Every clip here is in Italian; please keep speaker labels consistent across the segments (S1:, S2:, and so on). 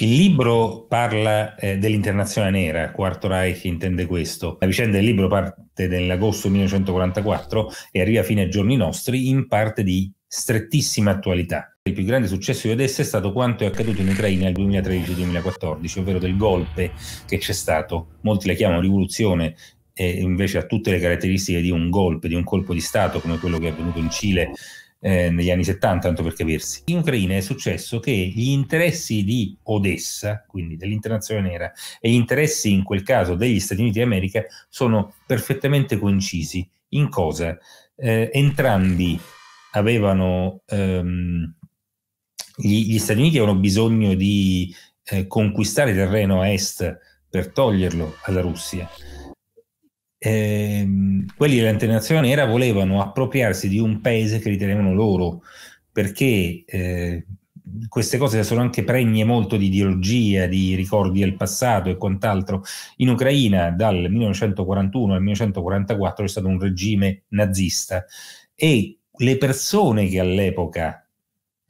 S1: Il libro parla eh, dell'internazionale nera, Quarto Reich intende questo. La vicenda del libro parte dell'agosto 1944 e arriva fino ai giorni nostri in parte di strettissima attualità. Il più grande successo di Odessa è stato quanto è accaduto in Ucraina nel 2013-2014, ovvero del golpe che c'è stato. Molti la chiamano rivoluzione, e invece ha tutte le caratteristiche di un golpe, di un colpo di Stato come quello che è avvenuto in Cile eh, negli anni 70, tanto per capirsi. In Ucraina è successo che gli interessi di Odessa, quindi dell'internazione nera, e gli interessi in quel caso degli Stati Uniti d'America sono perfettamente coincisi. In cosa? Eh, entrambi avevano, ehm, gli, gli, Stati Uniti avevano bisogno di eh, conquistare terreno a est per toglierlo alla Russia ehm, quelli dell'antenazione nera volevano appropriarsi di un paese che ritenevano loro, perché eh, queste cose sono anche pregne molto di ideologia, di ricordi del passato e quant'altro. In Ucraina dal 1941 al 1944 c'è stato un regime nazista e le persone che all'epoca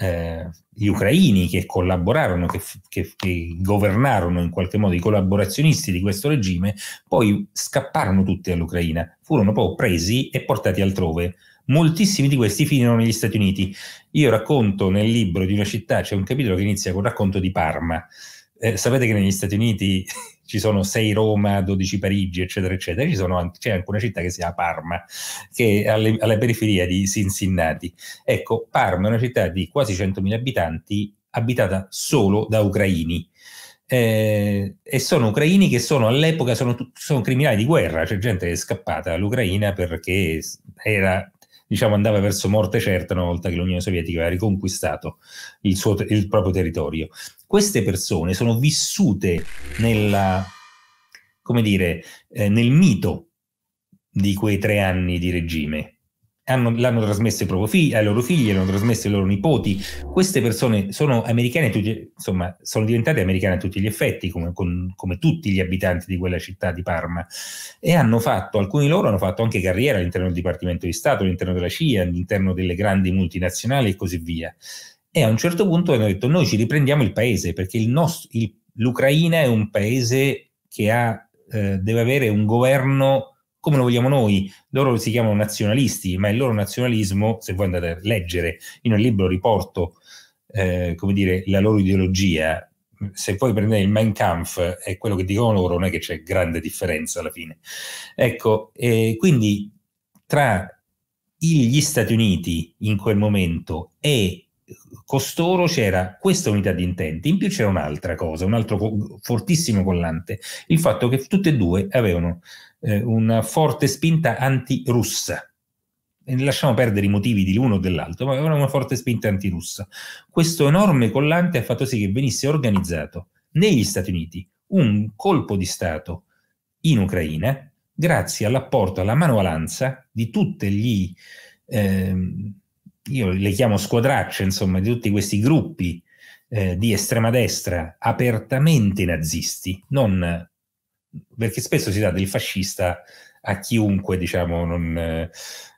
S1: eh, gli ucraini che collaborarono, che, che, che, governarono in qualche modo i collaborazionisti di questo regime, poi scapparono tutti all'Ucraina, furono poi presi e portati altrove. Moltissimi di questi finirono negli Stati Uniti. Io racconto nel libro di una città, c'è un capitolo che inizia con il racconto di Parma, eh, sapete che negli Stati Uniti ci sono 6 Roma, 12 Parigi, eccetera, eccetera. Anche, c'è anche una città che si chiama Parma, che è alle, alla periferia di Cincinnati. Ecco, Parma è una città di quasi 100.000 abitanti, abitata solo da ucraini. Eh, e sono ucraini che sono all'epoca sono, sono criminali di guerra, c'è gente che è scappata dall'Ucraina perché era diciamo, andava verso morte certa una volta che l'Unione Sovietica aveva riconquistato il, suo, il proprio territorio. Queste persone sono vissute nella, come dire, eh, nel mito di quei tre anni di regime hanno, l'hanno trasmesso ai, figli, ai, loro figli, l'hanno trasmesso ai loro nipoti. Queste persone sono americane, tutti, insomma, sono diventate americane a tutti gli effetti, come, con, come, tutti gli abitanti di quella città di Parma. E hanno fatto, alcuni di loro hanno fatto anche carriera all'interno del Dipartimento di Stato, all'interno della CIA, all'interno delle grandi multinazionali e così via. E a un certo punto hanno detto: Noi ci riprendiamo il paese perché il nostro, il, l'Ucraina è un paese che ha, eh, deve avere un governo come lo vogliamo noi. Loro si chiamano nazionalisti, ma il loro nazionalismo, se voi andate a leggere, in un libro riporto, eh, come dire, la loro ideologia, se poi prendete il Mein Kampf e quello che dicono loro, non è che c'è grande differenza alla fine. Ecco, eh, quindi tra gli Stati Uniti in quel momento e costoro c'era questa unità di intenti, in più c'era un'altra cosa, un altro fortissimo collante, il fatto che tutte e due avevano eh, una forte spinta antirussa. E lasciamo perdere i motivi di l'uno o dell'altro, ma aveva una forte spinta antirussa. Questo enorme collante ha fatto sì che venisse organizzato negli Stati Uniti un colpo di Stato in Ucraina grazie all'apporto, alla manovalanza di tutte gli, ehm, io le chiamo squadracce, insomma, di tutti questi gruppi eh, di estrema destra apertamente nazisti, non perché spesso si dà del fascista a chiunque, diciamo, non, eh,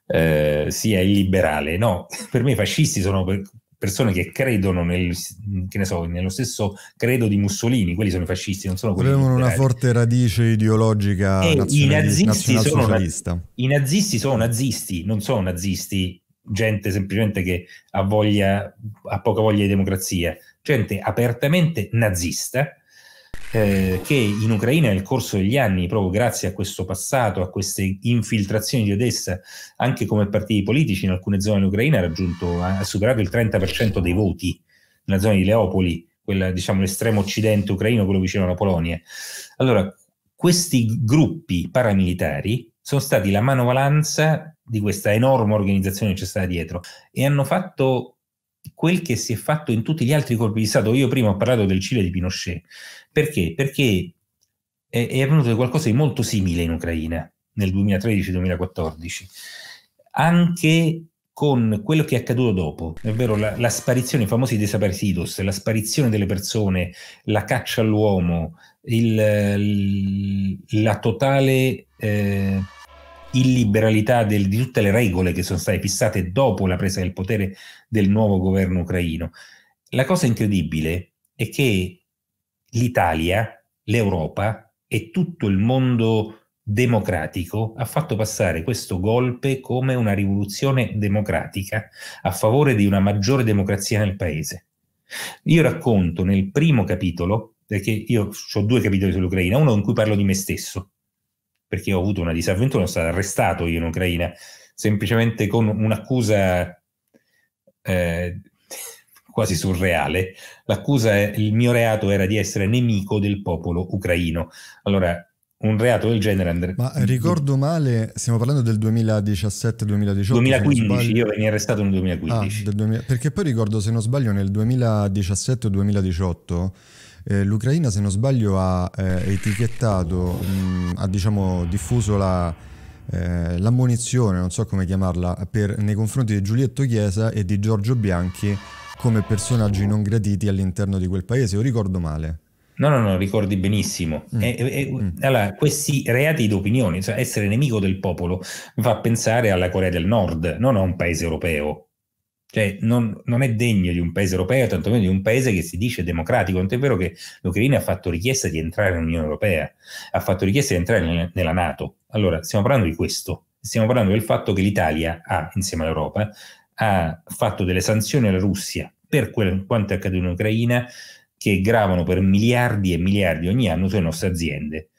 S1: eh sia illiberale. No, per me i fascisti sono persone che credono nel, che so, nello stesso credo di Mussolini, quelli sono i fascisti, non sono quelli Avevano una forte radice ideologica e eh, nazionali- i nazisti sono, I nazisti sono nazisti, non sono nazisti gente semplicemente che ha, voglia, ha poca voglia di democrazia, gente apertamente nazista eh, che in Ucraina nel corso degli anni, proprio grazie a questo passato, a queste infiltrazioni di Odessa, anche come partiti politici in alcune zone dell'Ucraina, ha, raggiunto, ha superato il 30% dei voti nella zona di Leopoli, quella, diciamo, l'estremo occidente ucraino, quello vicino alla Polonia. Allora, questi gruppi paramilitari sono stati la manovalanza di questa enorme organizzazione che c'è stata dietro e hanno fatto quel che si è fatto in tutti gli altri colpi di Stato. Io prima ho parlato del Cile di Pinochet. Perché? Perché è, avvenuto qualcosa di molto simile in Ucraina nel 2013-2014. Anche con quello che è accaduto dopo, ovvero la, la sparizione, i famosi desaparecidos, la sparizione delle persone, la caccia all'uomo, il, la totale... Eh, illiberalità del, di tutte le regole che sono state fissate dopo la presa del potere del nuovo governo ucraino. La cosa incredibile è che l'Italia, l'Europa e tutto il mondo democratico ha fatto passare questo golpe come una rivoluzione democratica a favore di una maggiore democrazia nel paese. Io racconto nel primo capitolo, perché io ho due capitoli sull'Ucraina, uno in cui parlo di me stesso, perché ho avuto una disavventura, sono stato arrestato io in Ucraina, semplicemente con un'accusa eh, quasi surreale. L'accusa, il mio reato era di essere nemico del popolo ucraino. Allora, un reato del genere andrebbe... Ma ricordo male, stiamo parlando del 2017-2018? 2015, io venni arrestato nel 2015. Ah, 2000, perché poi ricordo, se non sbaglio, nel 2017 2018 eh, l'Ucraina se non sbaglio ha eh, etichettato, mh, mm, ha diciamo diffuso la, eh, l'ammonizione, non so come chiamarla, per, nei confronti di Giulietto Chiesa e di Giorgio Bianchi come personaggi non graditi all'interno di quel paese, o ricordo male? No, no, no, ricordi benissimo. Mm. E, e, mm. Allora, questi reati d'opinione, cioè essere nemico del popolo, fa pensare alla Corea del Nord, non a un paese europeo. Cioè, non, non, è degno di un paese europeo, tantomeno di un paese che si dice democratico. Tant'è vero che l'Ucraina ha fatto richiesta di entrare nell'Unione Europea, ha fatto richiesta di entrare nella NATO. Allora, stiamo parlando di questo. Stiamo parlando del fatto che l'Italia ha, insieme all'Europa, ha fatto delle sanzioni alla Russia per quel, quanto è accaduto in Ucraina, che gravano per miliardi e miliardi ogni anno sulle nostre aziende,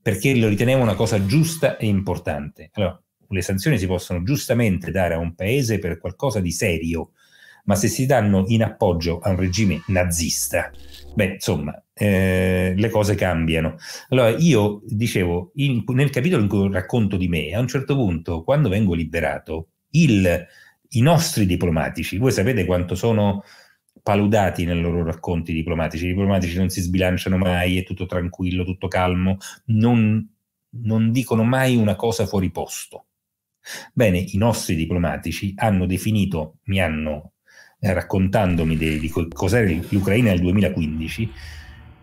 S1: perché lo ritenevano una cosa giusta e importante. Allora, le sanzioni si possono giustamente dare a un paese per qualcosa di serio, ma se si danno in appoggio a un regime nazista, beh, insomma, eh, le cose cambiano. Allora, io dicevo, in, nel capitolo in cui racconto di me, a un certo punto, quando vengo liberato, il, i nostri diplomatici, voi sapete quanto sono paludati nei loro racconti diplomatici, i diplomatici non si sbilanciano mai, è tutto tranquillo, tutto calmo, non, non dicono mai una cosa fuori posto. Bene, i nostri diplomatici hanno definito, mi hanno eh, raccontandomi di, di cos'era l'Ucraina nel 2015,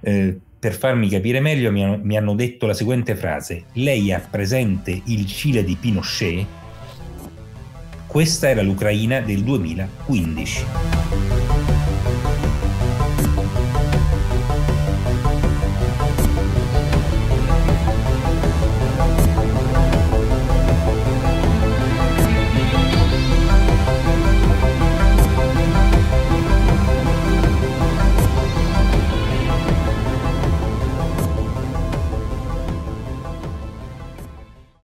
S1: eh, per farmi capire meglio mi hanno, mi hanno, detto la seguente frase, lei ha presente il Cile di Pinochet? Questa era l'Ucraina del 2015.